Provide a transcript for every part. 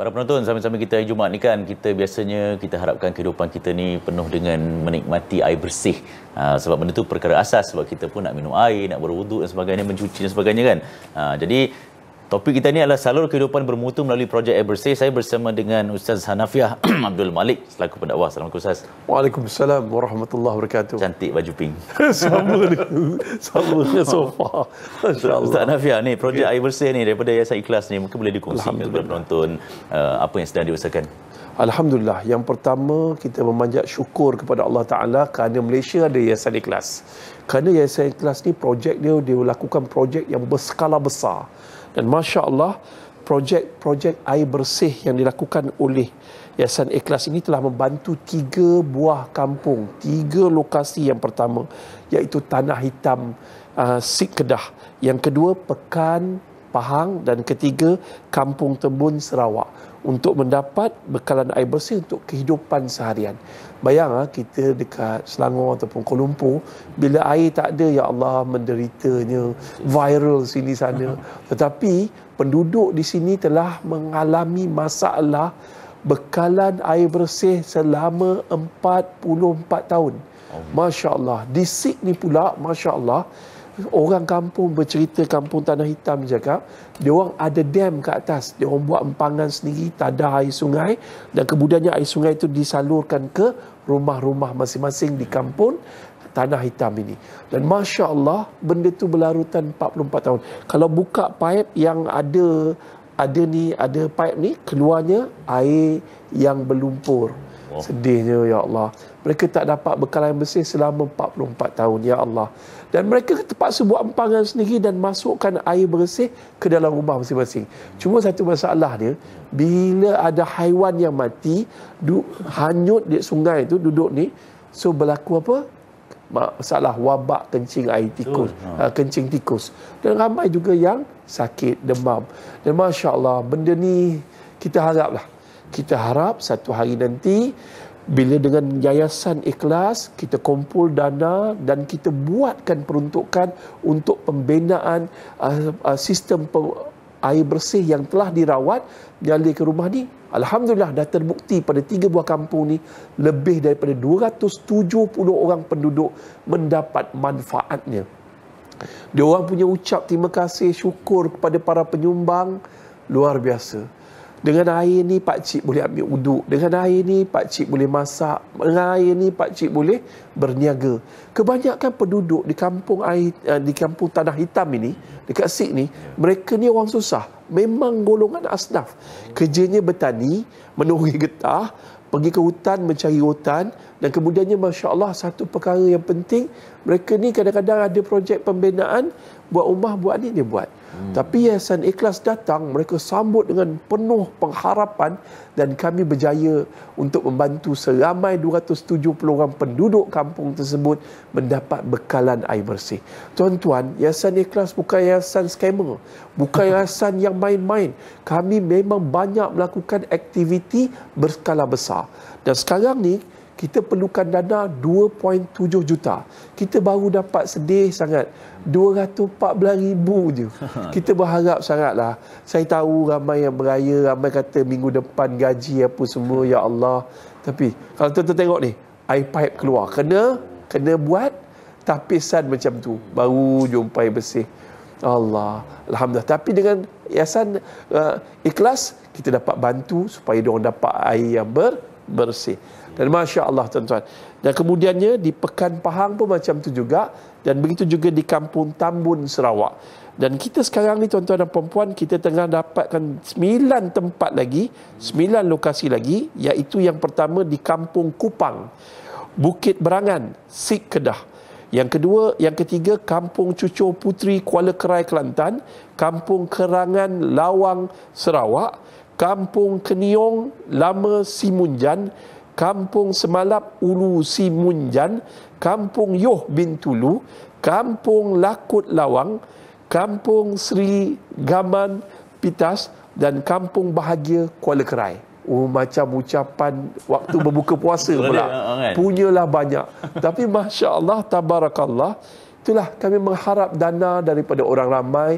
Para penonton, sambil sambil kita hari Jumaat ni kan, kita biasanya kita harapkan kehidupan kita ni penuh dengan menikmati air bersih. Ha, sebab benda tu perkara asas, sebab kita pun nak minum air, nak berwuduk dan sebagainya, mencuci dan sebagainya kan. Ha, jadi, Topik kita ini adalah salur kehidupan bermutu melalui projek Air Bersih. Saya bersama dengan Ustaz Hanafiah Abdul Malik selaku pendakwah. Assalamualaikum Ustaz. Waalaikumsalam warahmatullahi wabarakatuh. Cantik baju pink. sama dengan sama dengan sofa. Ustaz Hanafiah ni projek okay. Air Bersih ni daripada Yayasan Ikhlas ni mungkin boleh dikongsi kepada penonton uh, apa yang sedang diusahakan. Alhamdulillah. Yang pertama kita memanjat syukur kepada Allah Taala kerana Malaysia ada Yayasan Ikhlas. Kerana Yayasan Ikhlas ni projek dia dia lakukan projek yang berskala besar dan masya Allah projek-projek air bersih yang dilakukan oleh Yayasan Ikhlas ini telah membantu tiga buah kampung, tiga lokasi yang pertama iaitu Tanah Hitam uh, Sik Kedah, yang kedua Pekan Pahang dan ketiga Kampung Tembun Sarawak untuk mendapat bekalan air bersih untuk kehidupan seharian. Bayang ah, kita dekat Selangor ataupun Kuala Lumpur, bila air tak ada, ya Allah menderitanya, viral sini sana. Tetapi penduduk di sini telah mengalami masalah bekalan air bersih selama 44 tahun. Oh. Masya Allah. Di Sik ni pula, Masya Allah, orang kampung bercerita kampung tanah hitam cakap dia orang ada dam ke atas dia orang buat empangan sendiri tada air sungai dan kemudiannya air sungai itu disalurkan ke rumah-rumah masing-masing di kampung tanah hitam ini dan masya Allah benda tu berlarutan 44 tahun kalau buka paip yang ada ada ni ada paip ni keluarnya air yang berlumpur Allah. Sedihnya ya Allah. Mereka tak dapat bekalan bersih selama 44 tahun ya Allah. Dan mereka terpaksa buat empangan sendiri dan masukkan air bersih ke dalam rumah masing-masing. Cuma satu masalah dia, bila ada haiwan yang mati, hanyut di sungai itu duduk ni, so berlaku apa? Masalah wabak kencing air tikus, uh, kencing tikus. Dan ramai juga yang sakit demam. Dan masya-Allah benda ni kita haraplah kita harap satu hari nanti bila dengan yayasan ikhlas kita kumpul dana dan kita buatkan peruntukan untuk pembinaan uh, uh, sistem pem- air bersih yang telah dirawat nyali ke rumah ni alhamdulillah dah terbukti pada tiga buah kampung ni lebih daripada 270 orang penduduk mendapat manfaatnya dia punya ucap terima kasih syukur kepada para penyumbang luar biasa dengan air ni pak cik boleh ambil uduk. Dengan air ni pak cik boleh masak. Dengan air ni pak cik boleh berniaga. Kebanyakan penduduk di kampung air eh, di kampung tanah hitam ini dekat Sik ni, mereka ni orang susah. Memang golongan asnaf. Kerjanya bertani, menuhi getah, pergi ke hutan mencari hutan dan kemudiannya masya-Allah satu perkara yang penting mereka ni kadang-kadang ada projek pembinaan buat rumah buat ni dia buat hmm. tapi yayasan ikhlas datang mereka sambut dengan penuh pengharapan dan kami berjaya untuk membantu seramai 270 orang penduduk kampung tersebut mendapat bekalan air bersih tuan-tuan yayasan ikhlas bukan yayasan scammer bukan yayasan yang main-main kami memang banyak melakukan aktiviti berskala besar dan sekarang ni kita perlukan dana 2.7 juta. Kita baru dapat sedih sangat. 214 ribu je. Kita berharap sangatlah. Saya tahu ramai yang beraya, ramai kata minggu depan gaji apa semua, ya Allah. Tapi kalau tuan-tuan tengok ni, air pipe keluar. Kena, kena buat tapisan macam tu. Baru jumpa air bersih. Allah, Alhamdulillah. Tapi dengan yasan uh, ikhlas, kita dapat bantu supaya diorang dapat air yang bersih bersih. Dan Masya Allah tuan-tuan. Dan kemudiannya di Pekan Pahang pun macam tu juga. Dan begitu juga di Kampung Tambun, Sarawak. Dan kita sekarang ni tuan-tuan dan perempuan, kita tengah dapatkan sembilan tempat lagi, sembilan lokasi lagi, iaitu yang pertama di Kampung Kupang, Bukit Berangan, Sik Kedah. Yang kedua, yang ketiga, Kampung Cucur Putri Kuala Kerai, Kelantan, Kampung Kerangan, Lawang, Sarawak. Kampung Keniung Lama Simunjan, Kampung Semalap Ulu Simunjan, Kampung Yoh Bintulu, Kampung Lakut Lawang, Kampung Sri Gaman Pitas dan Kampung Bahagia Kuala Kerai. Oh, macam ucapan waktu berbuka puasa pula. Ah, kan? Punyalah banyak. Tapi Masya Allah, Tabarakallah, itulah kami mengharap dana daripada orang ramai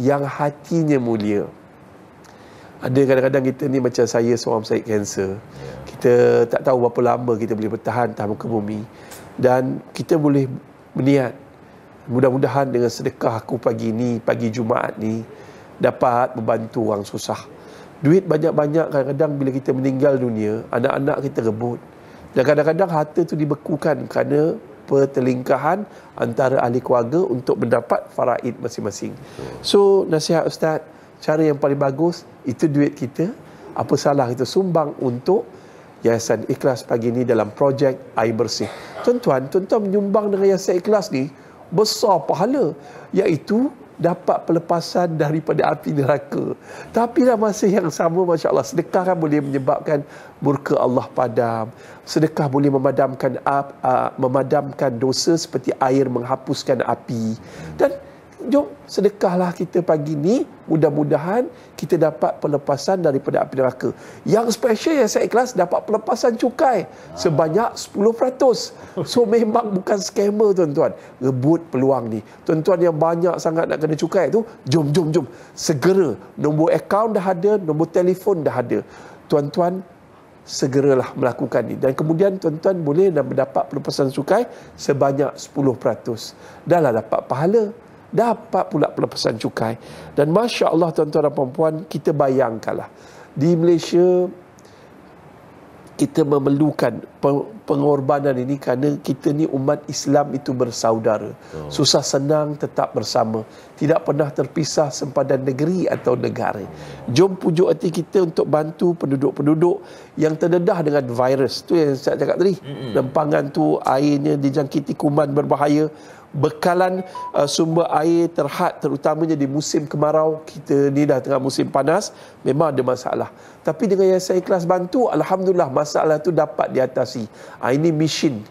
yang hatinya mulia ada kadang-kadang kita ni macam saya seorang pesakit kanser kita tak tahu berapa lama kita boleh bertahan tahan muka bumi dan kita boleh berniat mudah-mudahan dengan sedekah aku pagi ni pagi Jumaat ni dapat membantu orang susah duit banyak-banyak kadang-kadang bila kita meninggal dunia anak-anak kita rebut dan kadang-kadang harta tu dibekukan kerana pertelingkahan antara ahli keluarga untuk mendapat faraid masing-masing. So nasihat ustaz cara yang paling bagus itu duit kita apa salah kita sumbang untuk Yayasan Ikhlas pagi ini dalam projek Air Bersih. Tuan-tuan, tuan-tuan menyumbang dengan Yayasan Ikhlas ni besar pahala iaitu dapat pelepasan daripada api neraka. Tapi dalam masa yang sama, Masya Allah, sedekah kan boleh menyebabkan murka Allah padam. Sedekah boleh memadamkan uh, uh, memadamkan dosa seperti air menghapuskan api. Dan jom sedekahlah kita pagi ni mudah-mudahan kita dapat pelepasan daripada api neraka. Yang special yang saya ikhlas dapat pelepasan cukai sebanyak 10%. So memang bukan scammer tuan-tuan. Rebut peluang ni. Tuan-tuan yang banyak sangat nak kena cukai tu, jom jom jom segera. Nombor akaun dah ada, nombor telefon dah ada. Tuan-tuan segeralah melakukan ni Dan kemudian tuan-tuan boleh dapat pelepasan cukai sebanyak 10%. Dahlah dapat pahala, dapat pula pelepasan cukai dan masya Allah tuan-tuan dan puan kita bayangkanlah di Malaysia kita memerlukan pengorbanan ini kerana kita ni umat Islam itu bersaudara. Oh. Susah senang tetap bersama. Tidak pernah terpisah sempadan negeri atau negara. Jom pujuk hati kita untuk bantu penduduk-penduduk yang terdedah dengan virus. tu yang saya cakap tadi. Lempangan tu airnya dijangkiti kuman berbahaya. Bekalan uh, sumber air terhad terutamanya di musim kemarau. Kita ni dah tengah musim panas. Memang ada masalah. Tapi dengan yang saya ikhlas bantu, Alhamdulillah masalah tu dapat diatasi. Ah, ini mesin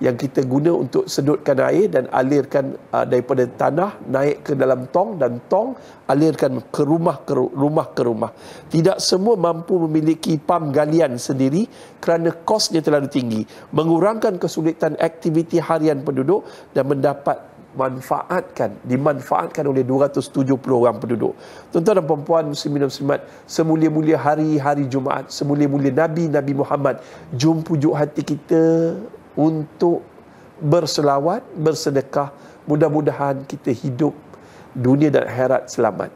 yang kita guna untuk sedutkan air dan alirkan uh, daripada tanah naik ke dalam tong dan tong alirkan ke rumah ke rumah ke rumah. Tidak semua mampu memiliki pam galian sendiri kerana kosnya terlalu tinggi, mengurangkan kesulitan aktiviti harian penduduk dan mendapat manfaatkan dimanfaatkan oleh 270 orang penduduk. Tuan-tuan dan puan-puan muslimin muslimat, semulia-mulia hari-hari Jumaat, semulia-mulia Nabi Nabi Muhammad, jom pujuk hati kita untuk berselawat, bersedekah, mudah-mudahan kita hidup dunia dan akhirat selamat.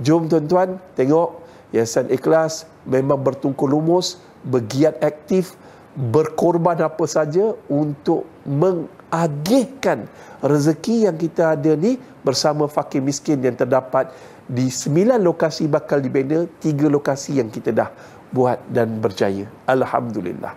Jom tuan-tuan tengok Yayasan Ikhlas memang bertungkul lumus, bergiat aktif berkorban apa saja untuk mengagihkan rezeki yang kita ada ni bersama fakir miskin yang terdapat di sembilan lokasi bakal dibina, tiga lokasi yang kita dah buat dan berjaya. Alhamdulillah.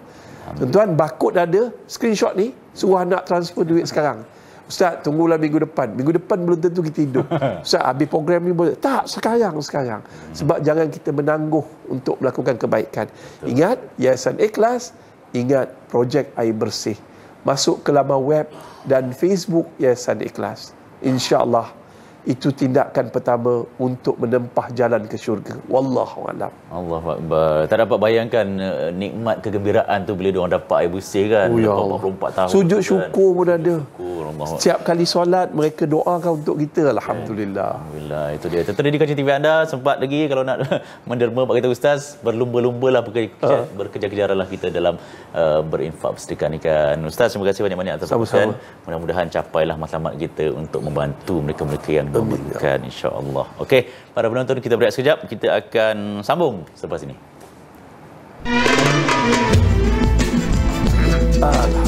Tuan-tuan, bakut ada screenshot ni, suruh nak transfer duit sekarang. Ustaz, tunggulah minggu depan. Minggu depan belum tentu kita hidup. Ustaz, habis program ni boleh. Tak, sekarang, sekarang. Hmm. Sebab jangan kita menangguh untuk melakukan kebaikan. Ingat, Yayasan Ikhlas, ingat projek air bersih. Masuk ke laman web dan Facebook Yayasan Ikhlas. InsyaAllah itu tindakan pertama untuk menempah jalan ke syurga. Wallahu a'lam. Allahu akbar. Tak dapat bayangkan uh, nikmat kegembiraan tu bila dia orang dapat air bersih kan. Oh, ya dapat 44 tahun. Sujud kan. syukur pun ada. Syukur. Setiap kali solat mereka doakan untuk kita ya. alhamdulillah. Alhamdulillah itu dia. Tetapi di kaca TV anda sempat lagi kalau nak menderma Pak kata ustaz berlumba-lumbalah ah. berkejar-kejaranlah kita dalam uh, berinfak sedekah ni Ustaz terima kasih banyak-banyak atas sokongan. Mudah-mudahan capailah matlamat kita untuk membantu mereka-mereka yang memerlukan insya-Allah. Okey, para penonton kita break sekejap kita akan sambung selepas ini. Ah.